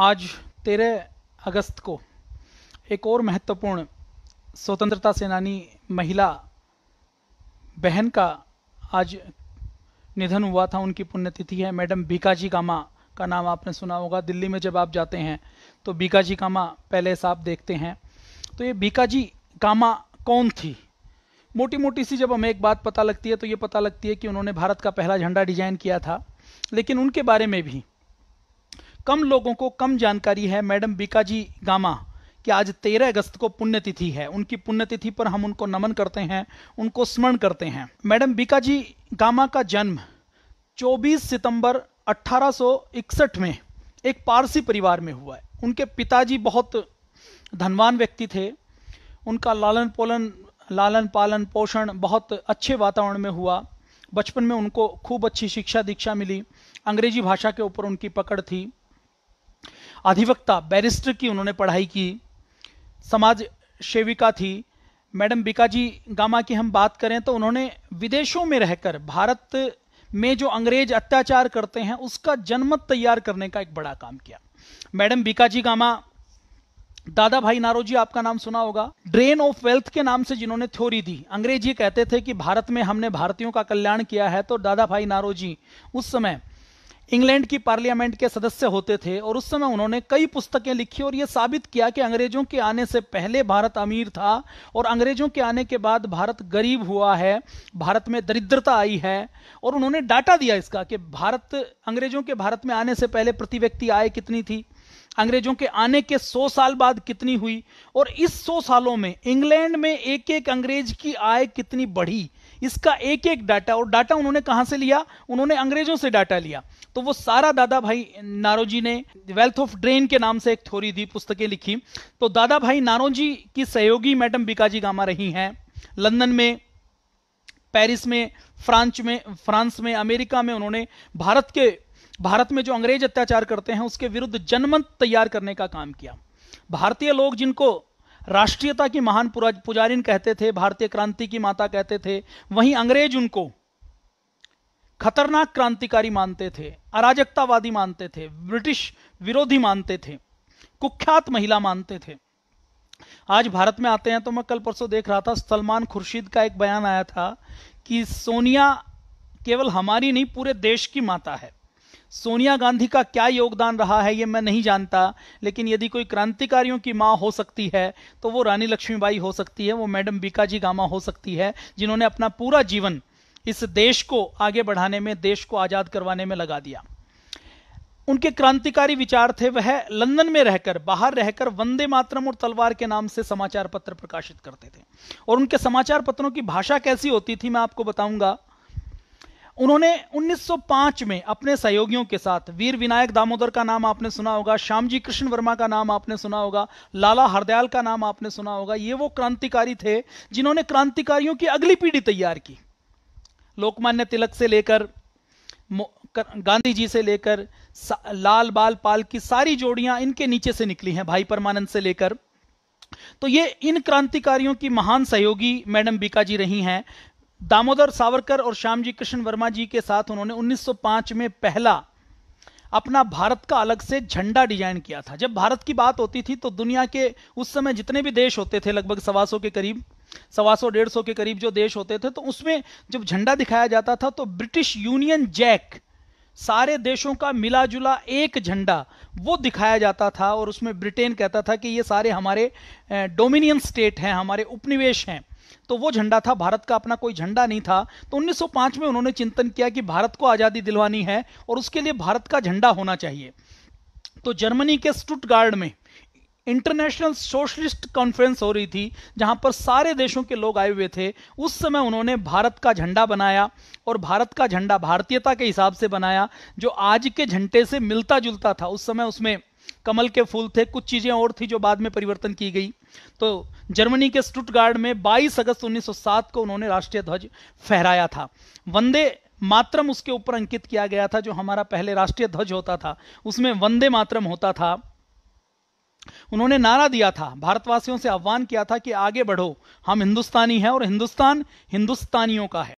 आज तेरह अगस्त को एक और महत्वपूर्ण स्वतंत्रता सेनानी महिला बहन का आज निधन हुआ था उनकी पुण्यतिथि है मैडम बीकाजी कामा का नाम आपने सुना होगा दिल्ली में जब आप जाते हैं तो बीकाजी कामा पहले आप देखते हैं तो ये बीकाजी कामा कौन थी मोटी मोटी सी जब हमें एक बात पता लगती है तो ये पता लगती है कि उन्होंने भारत का पहला झंडा डिजाइन किया था लेकिन उनके बारे में भी कम लोगों को कम जानकारी है मैडम बीकाजी गामा कि आज 13 अगस्त को पुण्यतिथि है उनकी पुण्यतिथि पर हम उनको नमन करते हैं उनको स्मरण करते हैं मैडम बीकाजी गामा का जन्म 24 सितंबर 1861 में एक पारसी परिवार में हुआ है उनके पिताजी बहुत धनवान व्यक्ति थे उनका लालन पोलन लालन पालन पोषण बहुत अच्छे वातावरण में हुआ बचपन में उनको खूब अच्छी शिक्षा दीक्षा मिली अंग्रेजी भाषा के ऊपर उनकी पकड़ थी अधिवक्ता बैरिस्टर की उन्होंने पढ़ाई की समाज सेविका थी मैडम बिकाजी गामा की हम बात करें तो उन्होंने विदेशों में रहकर भारत में जो अंग्रेज अत्याचार करते हैं उसका जनमत तैयार करने का एक बड़ा काम किया मैडम बिकाजी गामा दादा भाई नारोजी आपका नाम सुना होगा ड्रेन ऑफ वेल्थ के नाम से जिन्होंने थ्योरी दी अंग्रेजी कहते थे कि भारत में हमने भारतीयों का कल्याण किया है तो दादा भाई नारोजी उस समय इंग्लैंड की पार्लियामेंट के सदस्य होते थे और उस समय उन्होंने कई पुस्तकें लिखी और यह साबित किया कि अंग्रेजों के आने से पहले भारत अमीर था और अंग्रेजों के आने के बाद भारत गरीब हुआ है भारत में दरिद्रता आई है और उन्होंने डाटा दिया इसका कि भारत अंग्रेजों के भारत में आने से पहले प्रति व्यक्ति आय कितनी थी अंग्रेजों के आने के 100 साल बाद कितनी हुई और इस 100 सालों में इंग्लैंड में एक एक अंग्रेज की आय कितनी बढ़ी इसका एक एक डाटा और डाटा उन्होंने कहां से लिया उन्होंने अंग्रेजों से डाटा लिया तो वो सारा दादा भाई नारोजी ने वेल्थ ऑफ ड्रेन के नाम से एक थोड़ी दी पुस्तकें लिखी तो दादा भाई नारोजी की सहयोगी मैडम बिकाजी गामा रही हैं लंदन में पेरिस में फ्रांस में फ्रांस में अमेरिका में उन्होंने भारत के भारत में जो अंग्रेज अत्याचार करते हैं उसके विरुद्ध जनमत तैयार करने का काम किया भारतीय लोग जिनको राष्ट्रीयता की महान पुजारीन कहते थे भारतीय क्रांति की माता कहते थे वहीं अंग्रेज उनको खतरनाक क्रांतिकारी मानते थे अराजकतावादी मानते थे ब्रिटिश विरोधी मानते थे कुख्यात महिला मानते थे आज भारत में आते हैं तो मैं कल परसों देख रहा था सलमान खुर्शीद का एक बयान आया था कि सोनिया केवल हमारी नहीं पूरे देश की माता है सोनिया गांधी का क्या योगदान रहा है ये मैं नहीं जानता लेकिन यदि कोई क्रांतिकारियों की माँ हो सकती है तो वो रानी लक्ष्मीबाई हो सकती है वो मैडम बीकाजी गामा हो सकती है जिन्होंने अपना पूरा जीवन इस देश को आगे बढ़ाने में देश को आजाद करवाने में लगा दिया उनके क्रांतिकारी विचार थे वह लंदन में रहकर बाहर रहकर वंदे मातरम और तलवार के नाम से समाचार पत्र प्रकाशित करते थे और उनके समाचार पत्रों की भाषा कैसी होती थी मैं आपको बताऊंगा उन्होंने 1905 में अपने सहयोगियों के साथ वीर विनायक दामोदर का नाम आपने सुना होगा श्यामजी कृष्ण वर्मा का नाम आपने सुना होगा लाला हरदयाल का नाम आपने सुना होगा ये वो क्रांतिकारी थे जिन्होंने क्रांतिकारियों की अगली पीढ़ी तैयार की लोकमान्य तिलक से लेकर गांधी जी से लेकर लाल बाल पाल की सारी जोड़ियां इनके नीचे से निकली हैं भाई परमानंद से लेकर तो ये इन क्रांतिकारियों की महान सहयोगी मैडम बीका जी रही हैं दामोदर सावरकर और श्यामजी कृष्ण वर्मा जी के साथ उन्होंने 1905 में पहला अपना भारत का अलग से झंडा डिजाइन किया था जब भारत की बात होती थी तो दुनिया के उस समय जितने भी देश होते थे लगभग सवा सौ के करीब सवा सौ डेढ़ सौ के करीब जो देश होते थे तो उसमें जब झंडा दिखाया जाता था तो ब्रिटिश यूनियन जैक सारे देशों का मिला जुला एक झंडा वो दिखाया जाता था और उसमें ब्रिटेन कहता था कि ये सारे हमारे डोमिनियन स्टेट हैं हमारे उपनिवेश हैं तो वो झंडा था भारत का अपना कोई झंडा नहीं था तो 1905 में उन्होंने चिंतन किया कि भारत को आज़ादी दिलवानी है और उसके लिए भारत का झंडा होना चाहिए तो जर्मनी के स्टुटगार्ड में इंटरनेशनल सोशलिस्ट कॉन्फ्रेंस हो रही थी जहां पर सारे देशों के लोग आए हुए थे उस समय उन्होंने भारत का झंडा बनाया और भारत का झंडा भारतीयता के हिसाब से बनाया जो आज के झंडे से मिलता जुलता था उस समय उसमें कमल के फूल थे कुछ चीज़ें और थी जो बाद में परिवर्तन की गई तो जर्मनी के स्टुटगार्ड में 22 अगस्त 1907 को उन्होंने राष्ट्रीय ध्वज फहराया था वंदे मातरम उसके ऊपर अंकित किया गया था जो हमारा पहले राष्ट्रीय ध्वज होता था उसमें वंदे मातरम होता था उन्होंने नारा दिया था भारतवासियों से आह्वान किया था कि आगे बढ़ो हम हिंदुस्तानी हैं और हिंदुस्तान हिंदुस्तानियों का है